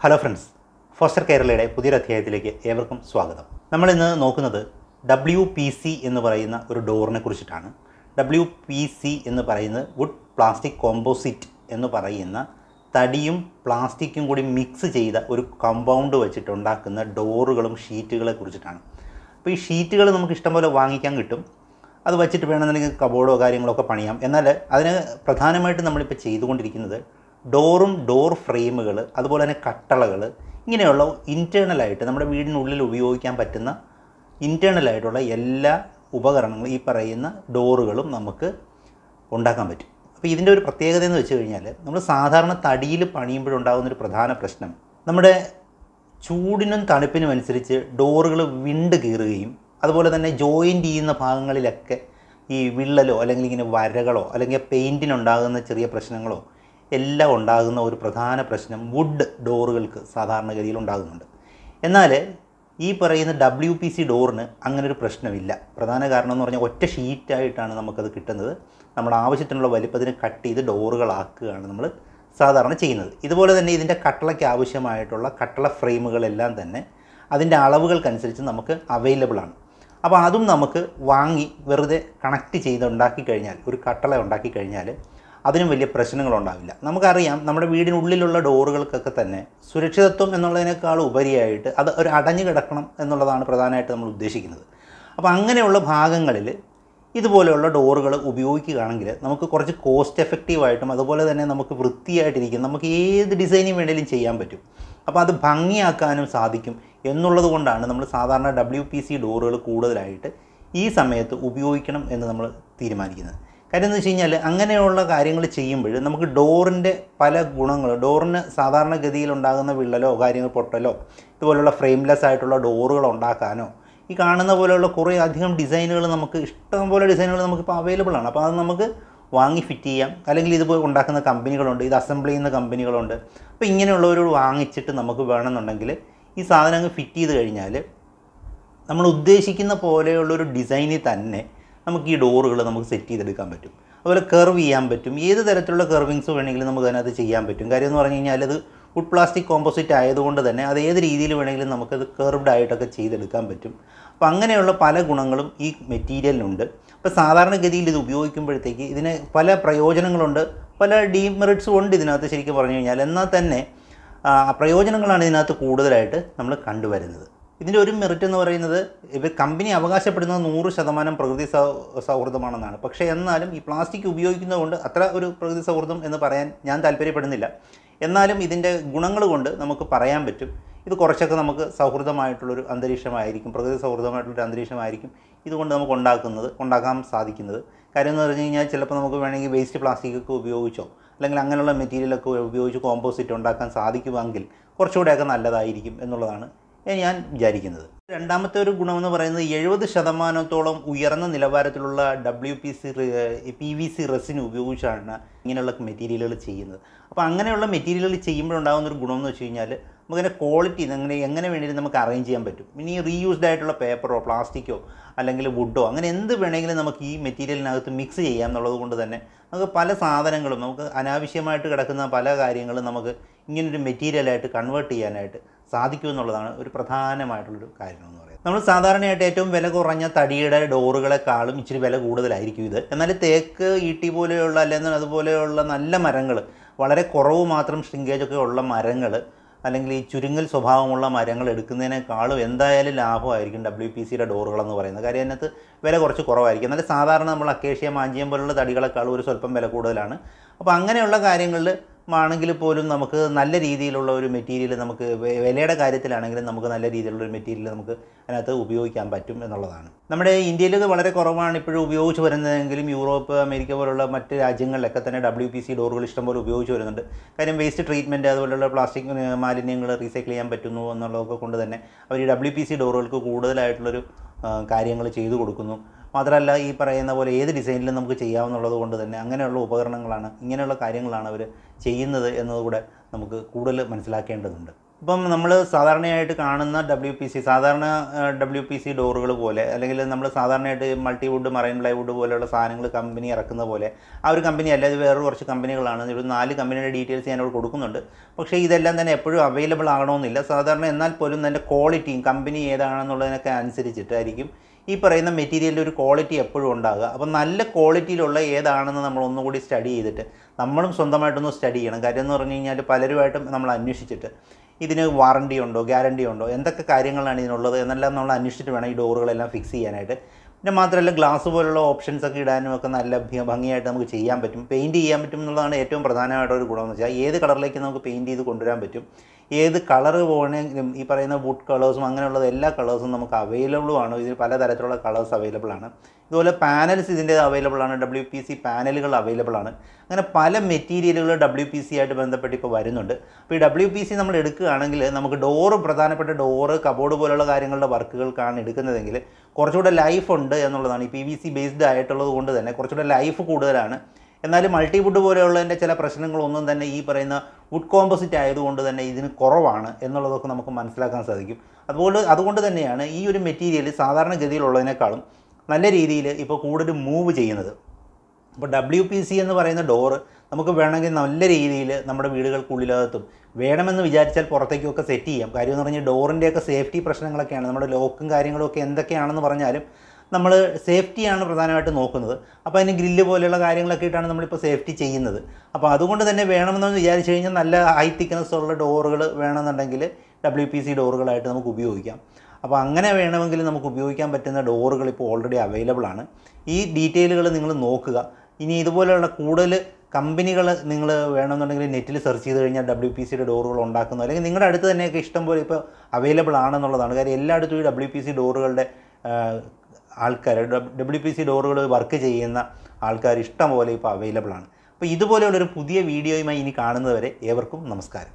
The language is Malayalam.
ഹലോ ഫ്രണ്ട്സ് ഫോസ്റ്റർ കേരളയുടെ പുതിയൊരധ്യായത്തിലേക്ക് അധ്യായത്തിലേക്ക് ഏവർക്കും സ്വാഗതം നമ്മൾ ഇന്ന് നോക്കുന്നത് ഡബ്ല്യു പി സി എന്ന് പറയുന്ന ഒരു ഡോറിനെ കുറിച്ചിട്ടാണ് ഡബ്ല്യു പി സി എന്ന് പറയുന്നത് വുഡ് പ്ലാസ്റ്റിക് കോമ്പോസിറ്റ് എന്ന് പറയുന്ന തടിയും പ്ലാസ്റ്റിക്കും കൂടി മിക്സ് ചെയ്ത ഒരു കമ്പൗണ്ട് വെച്ചിട്ടുണ്ടാക്കുന്ന ഡോറുകളും ഷീറ്റുകളെ കുറിച്ചിട്ടാണ് അപ്പോൾ ഈ ഷീറ്റുകൾ നമുക്ക് ഇഷ്ടം പോലെ വാങ്ങിക്കാൻ കിട്ടും അത് വെച്ചിട്ട് വേണമെന്നുണ്ടെങ്കിൽ കബോർഡോ കാര്യങ്ങളൊക്കെ പണിയാം എന്നാൽ അതിന് പ്രധാനമായിട്ട് നമ്മളിപ്പോൾ ചെയ്തുകൊണ്ടിരിക്കുന്നത് ഡോറും ഡോർ ഫ്രെയിമുകൾ അതുപോലെ തന്നെ കട്ടളകൾ ഇങ്ങനെയുള്ള ഇൻറ്റേർണലായിട്ട് നമ്മുടെ വീടിനുള്ളിൽ ഉപയോഗിക്കാൻ പറ്റുന്ന ഇൻറ്റേർണലായിട്ടുള്ള എല്ലാ ഉപകരണങ്ങളും ഈ പറയുന്ന ഡോറുകളും നമുക്ക് ഉണ്ടാക്കാൻ പറ്റും അപ്പോൾ ഇതിൻ്റെ ഒരു പ്രത്യേകത എന്ന് വെച്ച് കഴിഞ്ഞാൽ നമ്മൾ സാധാരണ തടിയിൽ ഒരു പ്രധാന പ്രശ്നം നമ്മുടെ ചൂടിനും തണുപ്പിനും അനുസരിച്ച് ഡോറുകൾ വിണ്ട് കീറുകയും അതുപോലെ തന്നെ ജോയിൻ്റ് ചെയ്യുന്ന ഭാഗങ്ങളിലൊക്കെ ഈ വിള്ളലോ അല്ലെങ്കിൽ ഇങ്ങനെ വരകളോ അല്ലെങ്കിൽ പെയിൻറ്റിനുണ്ടാകുന്ന ചെറിയ പ്രശ്നങ്ങളോ എല്ലാം ഉണ്ടാകുന്ന ഒരു പ്രധാന പ്രശ്നം വുഡ് ഡോറുകൾക്ക് സാധാരണഗതിയിൽ ഉണ്ടാകുന്നുണ്ട് എന്നാൽ ഈ പറയുന്ന ഡബ്ല്യു പി സി ഡോറിന് അങ്ങനൊരു പ്രശ്നമില്ല പ്രധാന കാരണം എന്ന് പറഞ്ഞാൽ ഒറ്റ ഷീറ്റായിട്ടാണ് നമുക്കത് കിട്ടുന്നത് നമ്മുടെ ആവശ്യത്തിനുള്ള വലിപ്പത്തിന് കട്ട് ചെയ്ത് ഡോറുകളാക്കുകയാണ് നമ്മൾ സാധാരണ ചെയ്യുന്നത് ഇതുപോലെ തന്നെ ഇതിൻ്റെ കട്ടളയ്ക്ക് ആവശ്യമായിട്ടുള്ള കട്ടള ഫ്രെയിമുകളെല്ലാം തന്നെ അതിൻ്റെ അളവുകൾക്കനുസരിച്ച് നമുക്ക് അവൈലബിൾ ആണ് അപ്പോൾ അതും നമുക്ക് വാങ്ങി വെറുതെ കണക്ട് ചെയ്ത് ഉണ്ടാക്കി കഴിഞ്ഞാൽ ഒരു കട്ടള ഉണ്ടാക്കി കഴിഞ്ഞാൽ അതിനും വലിയ പ്രശ്നങ്ങളുണ്ടാവില്ല നമുക്കറിയാം നമ്മുടെ വീടിനുള്ളിലുള്ള ഡോറുകൾക്കൊക്കെ തന്നെ സുരക്ഷിതത്വം എന്നുള്ളതിനേക്കാൾ ഉപരിയായിട്ട് അത് ഒരു അടഞ്ഞു കിടക്കണം എന്നുള്ളതാണ് പ്രധാനമായിട്ട് നമ്മൾ ഉദ്ദേശിക്കുന്നത് അപ്പോൾ അങ്ങനെയുള്ള ഭാഗങ്ങളിൽ ഇതുപോലെയുള്ള ഡോറുകൾ ഉപയോഗിക്കുകയാണെങ്കിൽ നമുക്ക് കുറച്ച് കോസ്റ്റ് എഫക്റ്റീവായിട്ടും അതുപോലെ തന്നെ നമുക്ക് വൃത്തിയായിട്ടിരിക്കും നമുക്ക് ഏത് ഡിസൈനും വേണേലും ചെയ്യാൻ പറ്റും അപ്പോൾ അത് ഭംഗിയാക്കാനും സാധിക്കും എന്നുള്ളത് കൊണ്ടാണ് നമ്മൾ സാധാരണ ഡബ്ല്യു പി സി ഡോറുകൾ കൂടുതലായിട്ട് ഈ സമയത്ത് ഉപയോഗിക്കണം എന്ന് നമ്മൾ തീരുമാനിക്കുന്നത് കാര്യം എന്ന് വെച്ച് കഴിഞ്ഞാൽ അങ്ങനെയുള്ള കാര്യങ്ങൾ ചെയ്യുമ്പോൾ നമുക്ക് ഡോറിൻ്റെ പല ഗുണങ്ങൾ ഡോറിന് സാധാരണഗതിയിൽ ഉണ്ടാകുന്ന വിള്ളലോ കാര്യങ്ങൾ പൊട്ടലോ ഇതുപോലുള്ള ഫ്രെയിംലെസ് ആയിട്ടുള്ള ഡോറുകൾ ഉണ്ടാക്കാനോ ഈ കാണുന്ന പോലെയുള്ള കുറേ അധികം ഡിസൈനുകൾ നമുക്ക് ഇഷ്ടം പോലെ ഡിസൈനുകൾ നമുക്കിപ്പോൾ അവൈലബിൾ ആണ് അപ്പോൾ അത് നമുക്ക് വാങ്ങി ഫിറ്റ് ചെയ്യാം അല്ലെങ്കിൽ ഇത് ഉണ്ടാക്കുന്ന കമ്പനികളുണ്ട് ഇത് അസംബിൾ ചെയ്യുന്ന കമ്പനികളുണ്ട് അപ്പോൾ ഇങ്ങനെയുള്ളവരോട് വാങ്ങിച്ചിട്ട് നമുക്ക് വേണമെന്നുണ്ടെങ്കിൽ ഈ സാധനം അങ്ങ് ഫിറ്റ് ചെയ്ത് കഴിഞ്ഞാൽ നമ്മൾ ഉദ്ദേശിക്കുന്ന പോലെയുള്ളൊരു ഡിസൈനിൽ തന്നെ നമുക്ക് ഈ ഡോറുകൾ നമുക്ക് സെറ്റ് ചെയ്തെടുക്കാൻ പറ്റും അതുപോലെ കർവ് ചെയ്യാൻ പറ്റും ഏത് തരത്തിലുള്ള കർവിങ്സ് വേണമെങ്കിലും നമുക്ക് അതിനകത്ത് ചെയ്യാൻ പറ്റും കാര്യം എന്ന് പറഞ്ഞു കഴിഞ്ഞാൽ അത് വുഡ് പ്ലാസ്റ്റിക് കോമ്പോസിറ്റ് ആയതുകൊണ്ട് തന്നെ അത് ഏത് രീതിയിൽ വേണമെങ്കിലും നമുക്കത് കർവ്ഡ് ആയിട്ടൊക്കെ ചെയ്തെടുക്കാൻ പറ്റും അപ്പോൾ അങ്ങനെയുള്ള പല ഗുണങ്ങളും ഈ മെറ്റീരിയലിനുണ്ട് അപ്പോൾ സാധാരണഗതിയിൽ ഇത് ഉപയോഗിക്കുമ്പോഴത്തേക്ക് ഇതിന് പല പ്രയോജനങ്ങളുണ്ട് പല ഡീമെറിറ്റ്സും ഉണ്ട് ഇതിനകത്ത് ശരിക്കും പറഞ്ഞു കഴിഞ്ഞാൽ എന്നാൽ തന്നെ പ്രയോജനങ്ങളാണ് ഇതിനകത്ത് കൂടുതലായിട്ട് നമ്മൾ കണ്ടുവരുന്നത് ഇതിൻ്റെ ഒരു മെറിറ്റ് എന്ന് പറയുന്നത് ഇവർ കമ്പനി അവകാശപ്പെടുന്നത് നൂറ് ശതമാനം പ്രകൃതി സൗഹൃദമാണെന്നാണ് പക്ഷേ എന്നാലും ഈ പ്ലാസ്റ്റിക് ഉപയോഗിക്കുന്നതുകൊണ്ട് അത്ര ഒരു പ്രകൃതി സൗഹൃദം എന്ന് പറയാൻ ഞാൻ താല്പര്യപ്പെടുന്നില്ല എന്നാലും ഇതിൻ്റെ ഗുണങ്ങൾ കൊണ്ട് നമുക്ക് പറയാൻ പറ്റും ഇത് കുറച്ചൊക്കെ നമുക്ക് സൗഹൃദമായിട്ടുള്ളൊരു അന്തരീക്ഷമായിരിക്കും പ്രകൃതി സൗഹൃദമായിട്ടുള്ളൊരു അന്തരീക്ഷമായിരിക്കും ഇതുകൊണ്ട് നമുക്ക് ഉണ്ടാക്കുന്നത് ഉണ്ടാക്കാൻ സാധിക്കുന്നത് കാര്യം എന്ന് പറഞ്ഞു കഴിഞ്ഞാൽ ചിലപ്പോൾ നമുക്ക് വേണമെങ്കിൽ വേസ്റ്റ് പ്ലാസ്റ്റിക്കൊക്കെ ഉപയോഗിച്ചോ അല്ലെങ്കിൽ അങ്ങനെയുള്ള മെറ്റീരിയലൊക്കെ ഉപയോഗിച്ച് കോമ്പോസിറ്റ് ഉണ്ടാക്കാൻ സാധിക്കുമെങ്കിൽ കുറച്ചുകൂടെയൊക്കെ നല്ലതായിരിക്കും എന്നുള്ളതാണ് ഞാൻ വിചാരിക്കുന്നത് രണ്ടാമത്തെ ഒരു ഗുണമെന്ന് പറയുന്നത് എഴുപത് ശതമാനത്തോളം ഉയർന്ന നിലവാരത്തിലുള്ള W P C P V C resin ഉപയോഗിച്ചാണ് ഇങ്ങനെയുള്ള മെറ്റീരിയലുകൾ ചെയ്യുന്നത് അപ്പോൾ അങ്ങനെയുള്ള മെറ്റീരിയലുകൾ ചെയ്യുമ്പോഴുണ്ടാകുന്ന ഒരു ഗുണമെന്ന് വെച്ച് കഴിഞ്ഞാൽ നമുക്കതിൻ്റെ ക്വാളിറ്റി അങ്ങനെ എങ്ങനെ വേണമെങ്കിലും നമുക്ക് അറേഞ്ച് ചെയ്യാൻ പറ്റും ഇനി റീയൂസ്ഡ് ആയിട്ടുള്ള പേപ്പറോ പ്ലാസ്റ്റിക്കോ അല്ലെങ്കിൽ വുഡോ അങ്ങനെ എന്ത് വേണമെങ്കിലും നമുക്ക് ഈ മെറ്റീരിയലിനകത്ത് മിക്സ് ചെയ്യാം എന്നുള്ളത് കൊണ്ട് തന്നെ നമുക്ക് പല സാധനങ്ങളും നമുക്ക് അനാവശ്യമായിട്ട് കിടക്കുന്ന പല കാര്യങ്ങളും നമുക്ക് ഇങ്ങനൊരു മെറ്റീരിയലായിട്ട് കൺവേർട്ട് ചെയ്യാനായിട്ട് സാധിക്കും എന്നുള്ളതാണ് ഒരു പ്രധാനമായിട്ടുള്ളൊരു കാര്യം എന്ന് പറയുന്നത് നമ്മൾ സാധാരണയായിട്ട് ഏറ്റവും വില കുറഞ്ഞ തടിയുടെ ഡോറുകളെക്കാളും ഇച്ചിരി വില കൂടുതലായിരിക്കും ഇത് എന്നാൽ തേക്ക് ഈട്ടി പോലെയുള്ള അല്ലെങ്കിൽ അതുപോലെയുള്ള നല്ല മരങ്ങൾ വളരെ കുറവ് മാത്രം ഷ്രിങ്കേജൊക്കെ ഉള്ള മരങ്ങൾ അല്ലെങ്കിൽ ഈ ചുരുങ്ങൽ സ്വഭാവമുള്ള മരങ്ങൾ എടുക്കുന്നതിനേക്കാളും എന്തായാലും ലാഭമായിരിക്കും ഡബ്ല്യു പി സിയുടെ ഡോറുകളെന്ന് പറയുന്നത് കാര്യം അതിനകത്ത് വില കുറച്ച് കുറവായിരിക്കും എന്നാൽ സാധാരണ നമ്മൾ അക്കേഷ്യ മാഞ്ചിയം പോലുള്ള തടികളെക്കാളും ഒരു സ്വല്പം വില കൂടുതലാണ് അപ്പോൾ അങ്ങനെയുള്ള കാര്യങ്ങളിൽ ആണെങ്കിൽ പോലും നമുക്ക് നല്ല രീതിയിലുള്ള ഒരു മെറ്റീരിയൽ നമുക്ക് വിലയുടെ കാര്യത്തിലാണെങ്കിലും നമുക്ക് നല്ല രീതിയിലുള്ള ഒരു മെറ്റീരിയൽ നമുക്ക് അതിനകത്ത് ഉപയോഗിക്കാൻ പറ്റും എന്നുള്ളതാണ് നമ്മുടെ ഇന്ത്യയിൽ വളരെ കുറവാണ് ഇപ്പോഴും ഉപയോഗിച്ച് വരുന്നതെങ്കിലും യൂറോപ്പ് അമേരിക്ക പോലുള്ള മറ്റ് രാജ്യങ്ങളിലൊക്കെ തന്നെ ഡബ്ല്യു പി സി ഡോറുകൾ ഇഷ്ടംപോലെ ഉപയോഗിച്ച് വരുന്നുണ്ട് കാര്യം വേസ്റ്റ് ട്രീറ്റ്മെൻറ്റ് അതുപോലുള്ള പ്ലാസ്റ്റിക് മാലിന്യങ്ങൾ റീസൈക്കിൾ ചെയ്യാൻ പറ്റുന്നു എന്നുള്ളതൊക്കെ കൊണ്ട് തന്നെ അവർ ഈ ഡബ്ല്യു പി സി ഡോറുകൾക്ക് കൂടുതലായിട്ടുള്ളൊരു കാര്യങ്ങൾ ചെയ്തു കൊടുക്കുന്നു മാത്രമല്ല ഈ പറയുന്ന പോലെ ഏത് ഡിസൈനിലും നമുക്ക് ചെയ്യാവുന്നുള്ളത് കൊണ്ട് തന്നെ അങ്ങനെയുള്ള ഉപകരണങ്ങളാണ് ഇങ്ങനെയുള്ള കാര്യങ്ങളാണ് അവർ ചെയ്യുന്നത് എന്നതുകൂടെ നമുക്ക് കൂടുതൽ മനസ്സിലാക്കേണ്ടതുണ്ട് ഇപ്പം നമ്മൾ സാധാരണയായിട്ട് കാണുന്ന ഡബ്ല്യു പി സി സാധാരണ ഡബ്ല്യു പി സി ഡോറുകൾ പോലെ അല്ലെങ്കിൽ നമ്മൾ സാധാരണയായിട്ട് മൾട്ടിവുഡ് മറൈൻ പ്ലൈവുഡ് പോലെയുള്ള സാധനങ്ങൾ കമ്പനി ഇറക്കുന്ന പോലെ ആ ഒരു കമ്പനി അല്ല ഇത് വേറെ കുറച്ച് കമ്പനികളാണ് ഒരു നാല് കമ്പനിയുടെ ഡീറ്റെയിൽസ് ഞാനിവിടെ കൊടുക്കുന്നുണ്ട് പക്ഷേ ഇതെല്ലാം തന്നെ എപ്പോഴും അവൈലബിൾ ആകണമെന്നില്ല സാധാരണ എന്നാൽ പോലും തന്നെ ക്വാളിറ്റിയും കമ്പനി ഏതാണെന്നുള്ളതിനൊക്കെ അനുസരിച്ചിട്ടായിരിക്കും ഈ പറയുന്ന മെറ്റീരിയലിൻ്റെ ഒരു ക്വാളിറ്റി എപ്പോഴും ഉണ്ടാകുക അപ്പോൾ നല്ല ക്വാളിറ്റിയിലുള്ള ഏതാണെന്ന് നമ്മൾ ഒന്നുകൂടി സ്റ്റഡി ചെയ്തിട്ട് നമ്മളും സ്വന്തമായിട്ടൊന്ന് സ്റ്റഡി ചെയ്യണം കാര്യം എന്ന് പറഞ്ഞു കഴിഞ്ഞാൽ പലരുമായിട്ടും നമ്മൾ അന്വേഷിച്ചിട്ട് ഇതിന് വാറണ്ടി ഉണ്ടോ ഗ്യാരണ്ടി ഉണ്ടോ എന്തൊക്കെ കാര്യങ്ങളാണ് ഇതിനുള്ളത് എന്നെല്ലാം നമ്മൾ അന്വേഷിച്ചിട്ട് വേണം ഈ ഡോറുകളെല്ലാം ഫിക്സ് ചെയ്യാനായിട്ട് പിന്നെ മാത്രമല്ല ഗ്ലാസ് പോലുള്ള ഓപ്ഷൻസ് ഒക്കെ ഇടാനും ഒക്കെ നല്ല ഭംഗിയായിട്ട് നമുക്ക് ചെയ്യാൻ പറ്റും പെയിൻറ്റ് ചെയ്യാൻ പറ്റും എന്നുള്ളതാണ് ഏറ്റവും പ്രധാനമായിട്ടുള്ള ഒരു ഗുണമെന്ന് വെച്ചാൽ ഏത് കളറിലേക്ക് നമുക്ക് പെയിൻറ്റ് ചെയ്ത് കൊണ്ടുവരാൻ പറ്റും ഏത് കളർ പോകണമെങ്കിലും ഈ പറയുന്ന വുഡ് കളേഴ്സും അങ്ങനെയുള്ളത് എല്ലാ കളേഴ്സും നമുക്ക് അവൈലബിളും ആണ് ഇതിൽ പലതരത്തിലുള്ള കളേഴ്സ് അവൈലബിൾ ആണ് ഇതുപോലെ പാനൽസ് ഇതിൻ്റെ അവൈലബിൾ ആണ് ഡബ്ല്യു പി സി പാനലുകൾ അവൈലബിൾ ആണ് അങ്ങനെ പല മെറ്റീരിയലുകൾ ഡബ്ല്യു പി സി ആയിട്ട് ബന്ധപ്പെട്ട് ഇപ്പോൾ വരുന്നുണ്ട് അപ്പോൾ ഈ ഡബ്ല്യു പി സി നമ്മൾ എടുക്കുകയാണെങ്കിൽ നമുക്ക് ഡോറ് പ്രധാനപ്പെട്ട ഡോറ് കബോർഡ് പോലുള്ള കാര്യങ്ങളുടെ വർക്കുകൾക്കാണ് എടുക്കുന്നതെങ്കിൽ കുറച്ചുകൂടെ ലൈഫ് ഉണ്ട് എന്നുള്ളതാണ് ഈ പി വി സി ബേസ്ഡ് ആയിട്ടുള്ളത് കൊണ്ട് തന്നെ കുറച്ചുകൂടെ ലൈഫ് കൂടുതലാണ് എന്നാൽ മൾട്ടിവുഡ് പോലെയുള്ളതിൻ്റെ ചില പ്രശ്നങ്ങളൊന്നും തന്നെ ഈ പറയുന്ന വുഡ് കോമ്പോസിറ്റ് ആയതുകൊണ്ട് തന്നെ ഇതിന് കുറവാണ് എന്നുള്ളതൊക്കെ നമുക്ക് മനസ്സിലാക്കാൻ സാധിക്കും അതുപോലെ അതുകൊണ്ട് തന്നെയാണ് ഈ ഒരു മെറ്റീരിയൽ സാധാരണ ഗതിയിലുള്ളതിനേക്കാളും നല്ല രീതിയിൽ ഇപ്പോൾ കൂടുതൽ മൂവ് ചെയ്യുന്നത് ഇപ്പോൾ ഡബ്ല്യു പി സി എന്ന് പറയുന്ന ഡോറ് നമുക്ക് വേണമെങ്കിൽ നല്ല രീതിയിൽ നമ്മുടെ വീടുകൾക്കുള്ളിലകത്തും വേണമെന്ന് വിചാരിച്ചാൽ പുറത്തേക്കൊക്കെ സെറ്റ് ചെയ്യാം കാര്യം എന്ന് പറഞ്ഞാൽ ഡോറിൻ്റെയൊക്കെ സേഫ്റ്റി പ്രശ്നങ്ങളൊക്കെയാണ് നമ്മുടെ ലോക്കും കാര്യങ്ങളൊക്കെ എന്തൊക്കെയാണെന്ന് പറഞ്ഞാലും നമ്മൾ സേഫ്റ്റിയാണ് പ്രധാനമായിട്ട് നോക്കുന്നത് അപ്പോൾ അതിന് ഗ്രില്ല് പോലെയുള്ള കാര്യങ്ങളൊക്കെ ഇട്ടാണ് നമ്മളിപ്പോൾ സേഫ്റ്റി ചെയ്യുന്നത് അപ്പോൾ അതുകൊണ്ട് തന്നെ വേണമെന്ന് വിചാരിച്ചു കഴിഞ്ഞാൽ നല്ല ഹൈ തിക്നെസ് ഉള്ള ഡോറുകൾ വേണമെന്നുണ്ടെങ്കിൽ ഡബ്ല്യു പി സി ഡോറുകളായിട്ട് നമുക്ക് ഉപയോഗിക്കാം അപ്പോൾ അങ്ങനെ വേണമെങ്കിൽ നമുക്ക് ഉപയോഗിക്കാൻ പറ്റുന്ന ഡോറുകൾ ഇപ്പോൾ ഓൾറെഡി അവൈലബിൾ ആണ് ഈ ഡീറ്റെയിലുകൾ നിങ്ങൾ നോക്കുക ഇനി ഇതുപോലെയുള്ള കൂടുതൽ കമ്പനികൾ നിങ്ങൾ വേണമെന്നുണ്ടെങ്കിൽ നെറ്റിൽ സെർച്ച് ചെയ്ത് കഴിഞ്ഞാൽ ഡബ്ല്യു പി സിയുടെ ഡോറുകൾ ഉണ്ടാക്കുന്നു അല്ലെങ്കിൽ നിങ്ങളുടെ അടുത്ത് തന്നെയൊക്കെ ഇഷ്ടംപോലെ ഇപ്പോൾ അവൈലബിൾ ആണെന്നുള്ളതാണ് കാര്യം എല്ലായിടത്തും ഈ ഡബ്ല്യു പി സി ഡോറുകളുടെ ആൾക്കാർ ഡബ്ല്യു പി സി ഡോറുകൾ വർക്ക് ചെയ്യുന്ന ആൾക്കാർ ഇഷ്ടം പോലെ ഇപ്പോൾ അവൈലബിൾ ആണ് അപ്പോൾ ഇതുപോലെയുള്ളൊരു പുതിയ വീഡിയോയുമായി ഇനി കാണുന്നതുവരെ ഏവർക്കും നമസ്കാരം